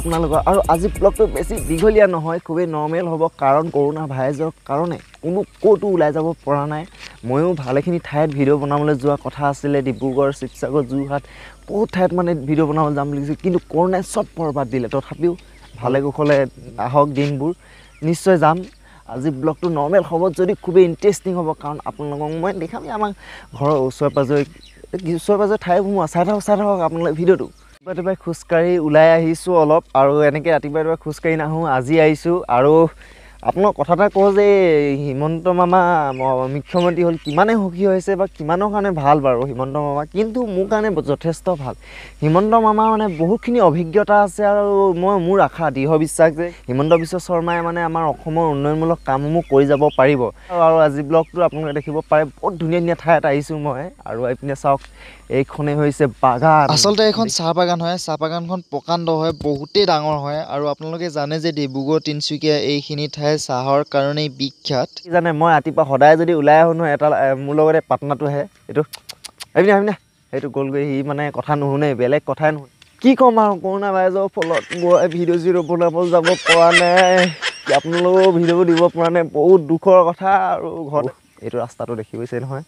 আপোনালোকৰ আৰু আজি ব্লগটো বেছি দীঘলীয়া নহয় খুবেই নৰ্মেল হ'ব কাৰণ কৰোণা ভাইৰাছৰ কাৰণে কোনো ক'তো ওলাই যাব পৰা নাই ময়ো ভালেখিনি ঠাইত ভিডিঅ' বনাবলৈ যোৱা কথা আছিলে ডিব্ৰুগড় শিৱসাগৰ যোৰহাট বহুত ঠাইত মানে ভিডিঅ' বনাবলৈ যাম বুলি কৈছোঁ কিন্তু কৰোণাই চব বৰবাদ দিলে তথাপিও ভালে কুশলে আহক দিনবোৰ নিশ্চয় যাম আজি ব্লগটো নৰ্মেল হ'ব যদি খুবেই ইণ্টাৰেষ্টিং হ'ব কাৰণ আপোনালোকক মই দেখামেই আমাৰ ঘৰৰ ওচৰে পাঁজৰে ওচৰে পাঁজৰে ঠাইসমূহ চাই থাকক চাই থাকক আপোনালোকে ভিডিঅ'টো ৰাতিপুৱা ৰাতিপুৱাই খোজকাঢ়ি ওলাই আহিছোঁ অলপ আৰু এনেকৈ ৰাতিপুৱা ৰাতিপুৱাই খোজকাঢ়ি নাহোঁ আজি আহিছোঁ আৰু আপোনাৰ কথা এটা কওঁ যে হিমন্ত মামা মুখ্যমন্ত্ৰী হ'ল কিমানে সুখী হৈছে বা কিমানৰ কাৰণে ভাল বাৰু হিমন্ত মামা কিন্তু মোৰ কাৰণে যথেষ্ট ভাল হিমন্ত মামা মানে বহুতখিনি অভিজ্ঞতা আছে আৰু মই মোৰ আশা দৃঢ় বিশ্বাস যে হিমন্ত বিশ্ব শৰ্মাই মানে আমাৰ অসমৰ উন্নয়নমূলক কামসমূহ কৰি যাব পাৰিব আৰু আজি ব্লগটো আপোনালোকে দেখিব পাৰে বহুত ধুনীয়া ধুনীয়া ঠাইত আহিছোঁ মই আৰু এইপিনে চাওক এইখনেই হৈছে বাগান আচলতে এইখন চাহ বাগান হয় চাহ বাগানখন প্ৰকাণ্ড হয় বহুতেই ডাঙৰ হয় আৰু আপোনালোকে জানে যে ডিব্ৰুগড় তিনিচুকীয়া এইখিনি ঠাইত সদায় চাহৰ কাৰণেই বিখ্যাত জানে মই ৰাতিপুৱা সদায় যদি ওলাই আহোঁ নহয় এটা মোৰ লগতে পাটনাটোহে এইটো আহিবিনা আহিবিনা সেইটো গ'লগৈ সি মানে কথা নুশুনেই বেলেগ কথাই নুশুনে কি ক'ম আৰু কৰোণা ভাইৰাছৰ ফলত মই ভিডিঅ' চিডিঅ' বনাব যাব পৰা নাই আপোনালোকেও ভিডিঅ' দিব পৰা নাই বহুত দুখৰ কথা আৰু ঘৰত এইটো ৰাস্তাটো দেখি গৈছে নহয়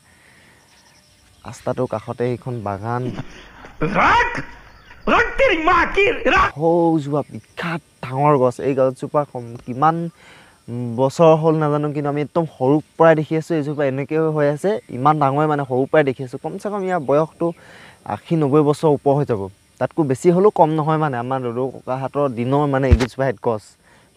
ৰাস্তাটোৰ কাষতে সেইখন বাগান সৌজোপা বিখ্যাত ডাঙৰ গছ এই গছজোপা কিমান বছৰ হ'ল নাজানো কিন্তু আমি একদম সৰুৰ পৰাই দেখি আছোঁ এইজোপা এনেকৈ হৈ আছে ইমান ডাঙৰে মানে সৰুৰ পৰাই দেখি আছোঁ কমচে কম ইয়াৰ বয়সটো আশী নব্বৈ বছৰ ওপৰ হৈ যাব তাতকৈ বেছি হ'লেও কম নহয় মানে আমাৰ দদৌ ককাহঁতৰ দিনৰ মানে এগিজোপা হেড গছ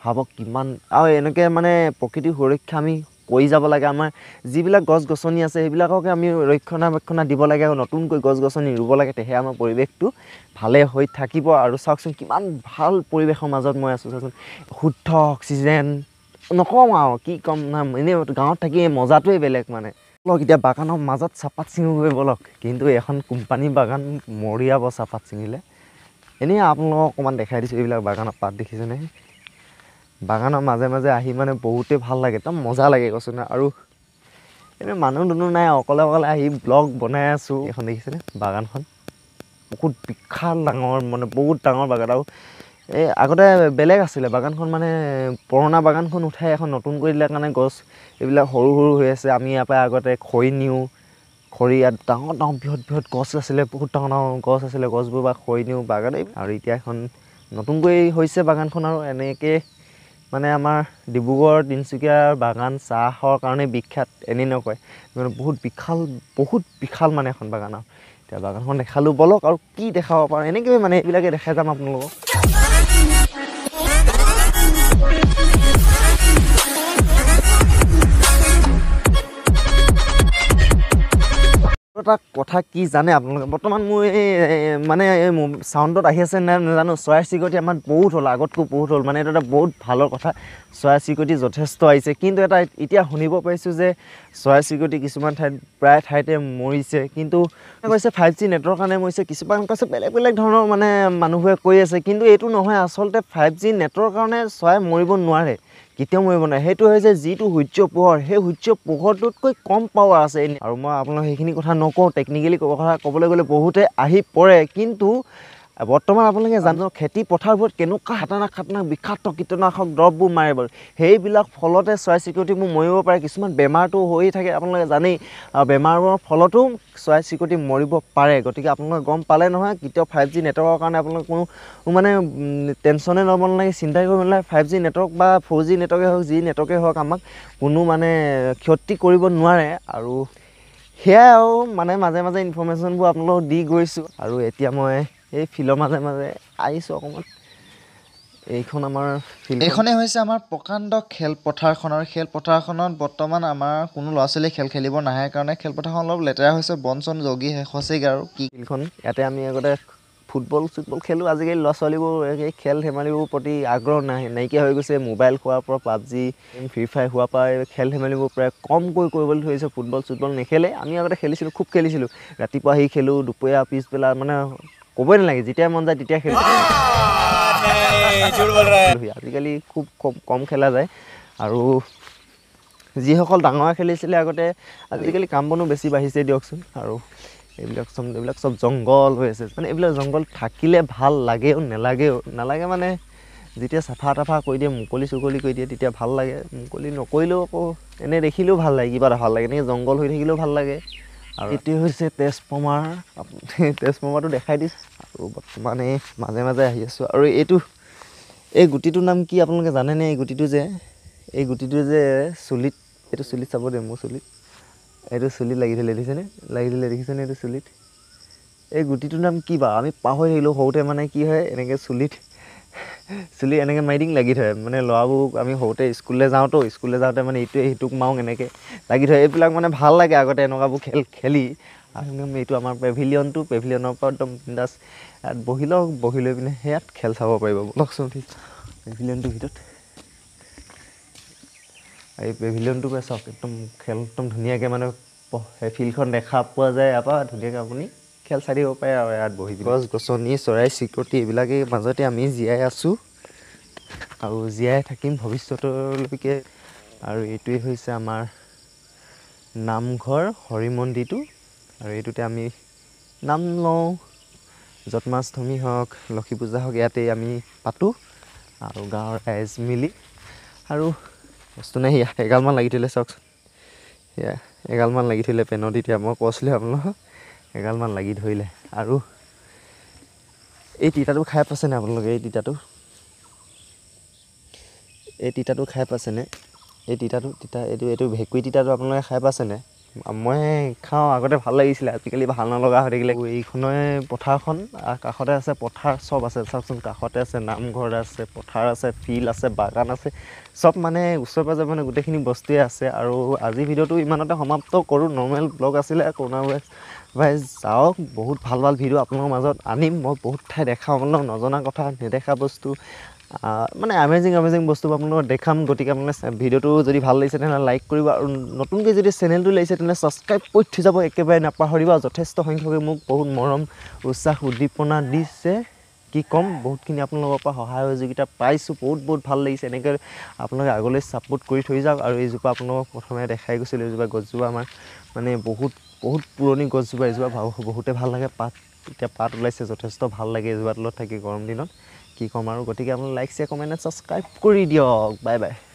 ভাবক কিমান আৰু এনেকৈ মানে প্ৰকৃতিৰ সুৰক্ষা আমি কৰি যাব লাগে আমাৰ যিবিলাক গছ গছনি আছে সেইবিলাককে আমি ৰক্ষণাবেক্ষণা দিব লাগে আৰু নতুনকৈ গছ গছনি ৰুব লাগে তেহে আমাৰ পৰিৱেশটো ভালে হৈ থাকিব আৰু চাওকচোন কিমান ভাল পৰিৱেশৰ মাজত মই আছোঁ চাওকচোন শুদ্ধ অক্সিজেন নকওঁ আৰু কি ক'ম এনেই গাঁৱত থাকি মজাটোৱেই বেলেগ মানে ব'লক এতিয়া বাগানৰ মাজত চাহপাত ছিঙোগৈ ব'লক কিন্তু এখন কোম্পানী বাগান মৰিয়াব চাহপাত ছিঙিলে এনেই আপোনালোকক অকণমান দেখাই দিছোঁ এইবিলাক বাগানৰ পাত দেখিছেনে বাগানৰ মাজে মাজে আহি মানে বহুতেই ভাল লাগে একদম মজা লাগে কৈছোঁ আৰু এনেই মানুহ দুনুহ নাই অকলে অকলে আহি ব্লগ বনাই আছোঁ এইখন দেখিছেনে বাগানখন বহুত বিশাল ডাঙৰ মানে বহুত ডাঙৰ বাগান আৰু এই আগতে বেলেগ আছিলে বাগানখন মানে পুৰণা বাগানখন উঠাই এখন নতুন কৰি দিলে কাৰণে গছ এইবিলাক সৰু সৰু হৈ আছে আমি ইয়াৰ পৰা আগতে খৰি নিওঁ খৰি ইয়াত ডাঙৰ ডাঙৰ বৃহৎ বৃহৎ গছ আছিলে বহুত ডাঙৰ ডাঙৰ গছ আছিলে গছবোৰ বা খৰি নিওঁ বাগানেই আৰু এতিয়া এখন নতুনকৈ হৈছে বাগানখন আৰু এনেকৈ মানে আমাৰ ডিব্ৰুগড় তিনিচুকীয়াৰ বাগান চাহৰ কাৰণে বিখ্যাত এনেই নকয় বহুত বিশাল বহুত বিশাল মানে এখন বাগান আৰু এতিয়া বাগানখন দেখালোঁ বলক আৰু কি দেখাব পাৰোঁ এনেকৈ মানে এইবিলাকে দেখাই যাম আপোনালোকক এটা কথা কি জানে আপোনালোকে বৰ্তমান মোৰ এই মানে চাউণ্ডত আহি আছে নে নাজানো চৰাই চিৰিকটি আমাৰ বহুত হ'ল আগতকৈ বহুত হ'ল মানে এইটো এটা বহুত ভালৰ কথা চৰাই চিৰিকটি যথেষ্ট আহিছে কিন্তু এটা এতিয়া শুনিব পাৰিছোঁ যে চৰাই চিৰিকটি কিছুমান ঠাইত প্ৰায় ঠাইতে মৰিছে কিন্তু কৈছে ফাইভ জি নেটৰ কাৰণে মৰিছে কিছুমান কৈছে বেলেগ বেলেগ ধৰণৰ মানে মানুহবোৰে কৈ আছে কিন্তু এইটো নহয় আচলতে ফাইভ জি নেটৰ কাৰণে চৰাই মৰিব নোৱাৰে কেতিয়াও মৰিব নোৱাৰে সেইটো হৈছে যিটো সূৰ্য পোহৰ সেই সূৰ্য পোহৰটোতকৈ কম পাৱাৰ আছে আৰু মই আপোনাৰ সেইখিনি কথা নকওঁ টেকনিকেলি কথা ক'বলৈ গ'লে বহুতে আহি পৰে কিন্তু বৰ্তমান আপোনালোকে জানো খেতি পথাৰবোৰত কেনেকুৱা হাতানাক খাতনা বিষাক্ত কীটনাশক দৰৱবোৰ মাৰে বাৰু সেইবিলাক ফলতে চৰাই চিকুটিবোৰ মৰিব পাৰে কিছুমান বেমাৰটো হৈয়ে থাকে আপোনালোকে জানেই আৰু বেমাৰৰ ফলতো চৰাই চিকুটি মৰিব পাৰে গতিকে আপোনালোকে গম পালে নহয় কেতিয়াও ফাইভ জি নেটৱৰ্কৰ কাৰণে আপোনালোকে কোনো মানে টেনশ্যনে ল'ব নালাগে চিন্তাই কৰিব নালাগে ফাইভ জি নেটৱৰ্ক বা ফ'ৰ জি নেটৱৰ্কেই হওক যি নেটৱৰ্কেই হওক আমাক কোনো মানে ক্ষতি কৰিব নোৱাৰে আৰু সেয়াই আৰু মানে মাজে মাজে ইনফৰ্মেশ্যনবোৰ আপোনালোকক দি গৈছোঁ আৰু এতিয়া মই এই ফিল্ডৰ মাজে মাজে আহিছোঁ অকণমান এইখন আমাৰ ফিল্ড এইখনেই হৈছে আমাৰ প্ৰকাণ্ড খেলপথাৰখন আৰু খেলপথাৰখনত বৰ্তমান আমাৰ কোনো ল'ৰা ছোৱালীয়ে খেল খেলিব নাহে কাৰণে খেলপথাৰখন অলপ লেতেৰা হৈছে বন চন জগি শেষ হৈছেগৈ আৰু কি ফিল্ডখন ইয়াতে আমি আগতে ফুটবল চুটবল খেলোঁ আজিকালি ল'ৰা ছোৱালীবোৰ এই খেল ধেমালিবোৰ প্ৰতি আগ্ৰহ নাই নাইকিয়া হৈ গৈছে মোবাইল খোৱাৰ পৰা পাবজি ফ্ৰী ফায়াৰ হোৱাৰ পৰা খেল ধেমালিবোৰ প্ৰায় কমকৈ কৰিবলৈ ধৰিছে ফুটবল চুটবল নেখেলে আমি আগতে খেলিছিলোঁ খুব খেলিছিলোঁ ৰাতিপুৱা আহি খেলোঁ দুপৰীয়া পিছবেলা মানে ক'বই নালাগে যেতিয়াই মন যায় তেতিয়াই খেলি আজিকালি খুব কম খেলা যায় আৰু যিসকল ডাঙৰ খেলিছিলে আগতে আজিকালি কাম বনো বেছি বাঢ়িছে দিয়কচোন আৰু এইবিলাক চব এইবিলাক চব জংঘল হৈ আছে মানে এইবিলাক জংঘল থাকিলে ভাল লাগেও নেলাগেও নালাগে মানে যেতিয়া চাফা তাফা কৰি দিয়ে মুকলি চুকলি কৰি দিয়ে তেতিয়া ভাল লাগে মুকলি নকৰিলেও আকৌ এনেই দেখিলেও ভাল লাগে কিবা এটা ভাল লাগে এনেকৈ জংঘল হৈ থাকিলেও ভাল লাগে আৰু এইটো হৈছে ট্ৰেঞ্চফৰ্মাৰ ট্ৰেঞ্চফৰ্মাৰটো দেখাই দিছোঁ আৰু বৰ্তমান এই মাজে মাজে আহি আছোঁ আৰু এইটো এই গুটিটোৰ নাম কি আপোনালোকে জানেনে এই গুটিটো যে এই গুটিটো যে চুলিত এইটো চুলিত চাব দিয়ে মোৰ চুলিত এইটো চুলিত লাগি ধৰিলে দেখিছেনে লাগি ধৰিলে দেখিছেনে এইটো চুলিত এই গুটিটোৰ নাম কি বা আমি পাহৰি থাকিলোঁ সৰুতে মানে কি হয় এনেকৈ চুলিত চুলি এনেকৈ মাৰি দিং লাগি ধৰে মানে ল'ৰাবোৰক আমি সৰুতে স্কুললৈ যাওঁতো স্কুললৈ যাওঁতে মানে ইটোৱে সিটোক মাৰোঁ এনেকৈ লাগি ধৰে এইবিলাক মানে ভাল লাগে আগতে এনেকুৱাবোৰ খেল খেলি আৰু এইটো আমাৰ পেভিলিয়নটো পেভিলিয়নৰ পৰা একদম বিন্দাছ ইয়াত বহি লওক বহি লৈ পিনে সেয়াত খেল চাব পাৰিব বলকচোন ঠিক পেভিলিয়নটোৰ ভিতৰত এই পেভিলিয়নটোকে চাওক একদম খেল একদম ধুনীয়াকৈ মানে ফিল্ডখন দেখা পোৱা যায় ইয়াৰপৰা ধুনীয়াকৈ আপুনি খেল চাই দিব পাৰে আৰু ইয়াত বহি গছ গছনি চৰাই চিকৰটি এইবিলাকেই মাজতে আমি জীয়াই আছোঁ আৰু জীয়াই থাকিম ভৱিষ্যতলৈকে আৰু এইটোৱেই হৈছে আমাৰ নামঘৰ হৰি মন্দিৰটো আৰু এইটোতে আমি নাম লওঁ জন্মাষ্টমী হওক লক্ষী পূজা হওক ইয়াতে আমি পাতোঁ আৰু গাঁৱৰ ৰাইজ মিলি আৰু বস্তু নাই এগালমান লাগি থ'লে চাওকচোন এয়া এগালমান লাগি থ'লে পেনত এতিয়া মই কৈছিলোঁ আপোনালোকক এগালমান লাগি ধৰিলে আৰু এই তিতাটো খাই পাইছেনে আপোনালোকে এই তিতাটো এই তিতাটো খাই পাইছেনে এই তিতাটো তিতা এইটো এইটো ভেকুৰী তিতাটো আপোনালোকে খাই পাইছেনে মই খাওঁ আগতে ভাল লাগিছিলে আজিকালি ভাল নলগা হৈ থাকিলে এইখনে পথাৰখন কাষতে আছে পথাৰ চব আছে চাওকচোন কাষতে আছে নামঘৰ আছে পথাৰ আছে ফিল্ড আছে বাগান আছে চব মানে ওচৰে পাঁজৰে মানে গোটেইখিনি বস্তুৱে আছে আৰু আজি ভিডিঅ'টো ইমানতে সমাপ্ত কৰোঁ নৰ্মেল ব্লগ আছিলে কৰোণা ভাইৰাছ ভাইৰাছ যাওক বহুত ভাল ভাল ভিডিঅ' আপোনালোকৰ মাজত আনিম মই বহুত ঠাই দেখাওঁ নজনা কথা নেদেখা বস্তু মানে আমেজিং আমেজিং বস্তু আপোনালোকক দেখাম গতিকে মানে ভিডিঅ'টো যদি ভাল লাগিছে তেনেহ'লে লাইক কৰিব আৰু নতুনকৈ যদি চেনেলটো লাগিছে তেনেহ'লে ছাবস্ক্ৰাইব কৰি থৈ যাব একেবাৰে নাপাহৰিব যথেষ্ট সংখ্যকে মোক বহুত মৰম উৎসাহ উদ্দীপনা দিছে কি ক'ম বহুতখিনি আপোনালোকৰ পৰা সহায় সহযোগিতা পাইছোঁ বহুত বহুত ভাল লাগিছে এনেকৈ আপোনালোকে আগলৈ ছাপোৰ্ট কৰি থৈ যাওক আৰু এইজোপা আপোনালোকক প্ৰথমে দেখাই গৈছিলোঁ এইজোপা গছজোপা আমাৰ মানে বহুত বহুত পুৰণি গছজোপা এইজোপা বহুতে ভাল লাগে পাত এতিয়া পাত ওলাইছে যথেষ্ট ভাল লাগে এইজোপাৰ তলত থাকি গৰম দিনত কি ক'ম আৰু গতিকে আপোনালোকে like share comment and subscribe কৰি দিয়ক বাই বাই